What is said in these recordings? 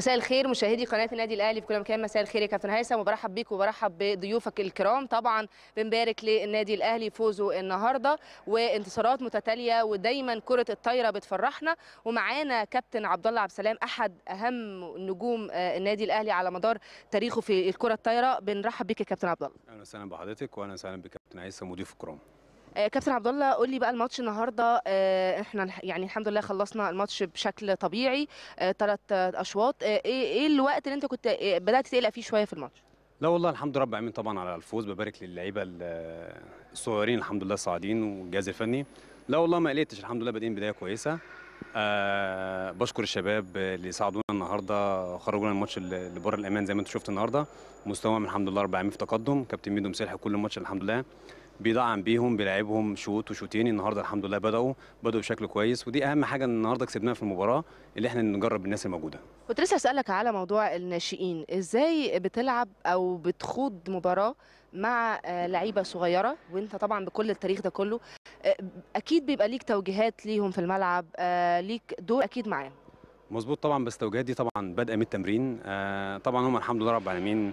مساء الخير مشاهدي قناه النادي الاهلي في كل مكان مساء الخير يا كابتن هيثم وبرحب بيك وبرحب بضيوفك الكرام طبعا بنبارك للنادي الاهلي فوزه النهارده وانتصارات متتاليه ودايما كره الطايره بتفرحنا ومعانا كابتن عبد الله عبد السلام احد اهم نجوم آه، النادي الاهلي على مدار تاريخه في الكره الطايره بنرحب بيك يا كابتن عبد الله اهلا وسهلا بحضرتك واهلا وسهلا بكابتن هيثم وضيوف الكرام آه، كابتن عبد الله قول لي بقى الماتش النهارده آه، احنا يعني الحمد لله خلصنا الماتش بشكل طبيعي ثلاث آه، اشواط ايه ايه الوقت اللي انت كنت بدات تقلق فيه شويه في الماتش؟ لا والله الحمد لله رب العالمين طبعا على الفوز ببارك للعيبه الصغيرين الحمد لله صاعدين والجهاز الفني لا والله ما قلقتش الحمد لله بادئين بدايه كويسه أه بشكر الشباب اللي ساعدونا النهارده خرجونا الماتش اللي بره الامان زي ما انتم شفتوا النهارده مستواهم الحمد لله رب العالمين في تقدم كابتن ميدو مسلح كل الماتش الحمد لله بيدعم بيهم بيلعبهم شوط وشوتين النهارده الحمد لله بداوا بداوا بشكل كويس ودي اهم حاجه النهارده كسبناها في المباراه اللي احنا نجرب الناس الموجوده كنت لسه اسالك على موضوع الناشئين ازاي بتلعب او بتخوض مباراه مع آه، لعيبه صغيره وانت طبعا بكل التاريخ ده كله آه، اكيد بيبقى ليك توجيهات ليهم في الملعب آه، ليك دور اكيد معاهم مظبوط طبعا بس التوجيهات دي طبعا بادئه من التمرين طبعا هم الحمد لله رب العالمين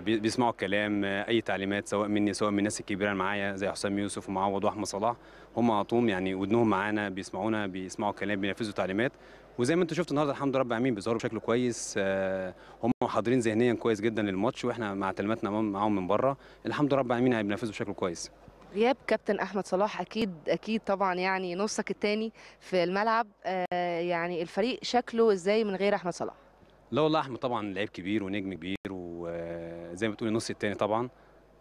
بيسمعوا الكلام آه، اي تعليمات سواء مني سواء من الناس الكبيره اللي معايا زي حسام يوسف ومعوض واحمد صلاح هم على طول يعني ودنهم معانا بيسمعونا بيسمعوا الكلام بينفذوا تعليمات وزي ما انت شفت النهارده الحمد لله رب العالمين بيظهروا بشكل كويس آه، هم حاضرين ذهنيا كويس جدا للماتش واحنا مع تعليماتنا معاهم من بره الحمد لله رب العالمين هينفذوا بشكل كويس غياب كابتن احمد صلاح اكيد اكيد طبعا يعني نصك الثاني في الملعب آه، يعني الفريق شكله ازاي من غير احمد صلاح لا والله احمد طبعا لعيب كبير ونجم كبير و زي ما بتقولي النص الثاني طبعا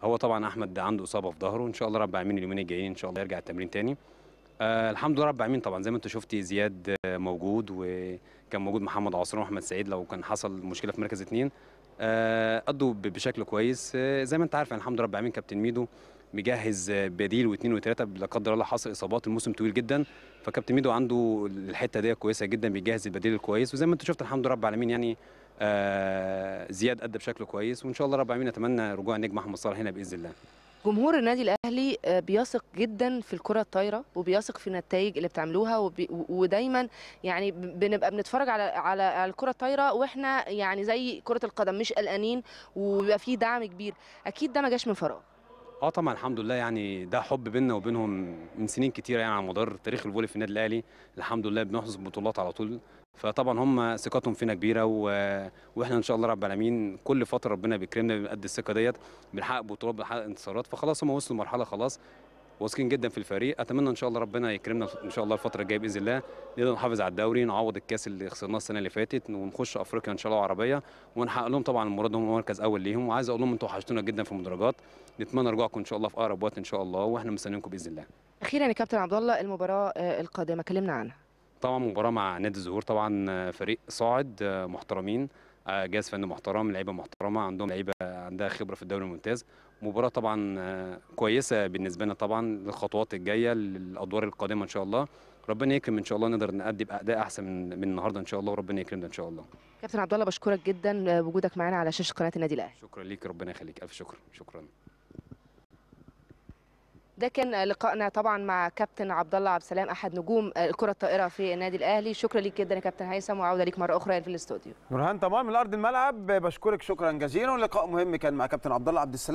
هو طبعا احمد عنده اصابه في ظهره ان شاء الله رب العالمين اليومين الجايين ان شاء الله يرجع التمرين تاني آه الحمد لله رب العالمين طبعا زي ما انت شفتي زياد آه، موجود وكان موجود محمد عصر واحمد سعيد لو كان حصل مشكله في مركز اثنين آه بشكل كويس آه زي ما انت عارف يعني الحمد لله رب العالمين كابتن ميدو مجهز بديل واثنين وثلاثه لا قدر الله حصل اصابات الموسم طويل جدا فكابتن ميدو عنده الحته دي كويسه جدا بيجهز البديل الكويس وزي ما انت شفت الحمد لله رب العالمين يعني آه زياد ادى بشكل كويس وان شاء الله رب العالمين نتمنى رجوع النجم احمد صلاح هنا باذن الله جمهور النادي الاهلي آه، بيثق جدا في الكره الطايره وبيثق في النتائج اللي بتعملوها ودايما يعني بنبقى بنتفرج على, على الكره الطايره واحنا يعني زي كره القدم مش قلقانين وبيبقى في دعم كبير اكيد ده ما جاش من فراغ اه طبعا الحمد لله يعني ده حب بيننا وبينهم من سنين كتيره يعني على مدار تاريخ الفولي في النادي الاهلي الحمد لله بنحصد بطولات على طول فطبعا هم ثقتهم فينا كبيره و... واحنا ان شاء الله رب العالمين كل فتره ربنا بيكرمنا بنقد الثقه ديت بنحقق بطولات بنحقق انتصارات فخلاص هم وصلوا لمرحله خلاص واثقين جدا في الفريق اتمنى ان شاء الله ربنا يكرمنا ان شاء الله الفتره الجايه باذن الله نقدر نحافظ على الدوري نعوض الكاس اللي خسرناه السنه اللي فاتت ونخش افريقيا ان شاء الله عربيه ونحقق لهم طبعا المراد هم مركز اول ليهم وعايز اقول لهم انتم وحشتونا جدا في المدرجات نتمنى رجوعكم ان شاء الله في اقرب وقت ان شاء الله واحنا مستنيينكم باذن الله اخيرا يا كابتن عبد الله المباراه آه، القادمه كلمنا عنها طبعا مباراه مع نادي الزهور طبعا آه، فريق صاعد آه، محترمين جهاز فني محترم لعيبه محترمه عندهم لعيبه عندها خبره في الدوري الممتاز مباراه طبعا آه، كويسه بالنسبه لنا طبعا للخطوات الجايه للادوار القادمه ان شاء الله ربنا يكرم ان شاء الله نقدر نقدم اداء احسن من النهارده ان شاء الله وربنا يكرمنا ان شاء الله كابتن عبد الله بشكرك جدا آه، بوجودك معانا على شاشه قناه النادي الاهلي شكرا ليك ربنا يخليك الف شكر شكرا ده كان لقائنا طبعا مع كابتن عبد الله عبد السلام احد نجوم آه، الكره الطائره في النادي الاهلي شكرا ليك جدا يا كابتن هيثم وعوده ليك مره اخرى في الاستوديو نورهان تمام من ارض الملعب بشكرك شكرا جزيلا لقاء مهم كان مع كابتن عبد الله عبد السلام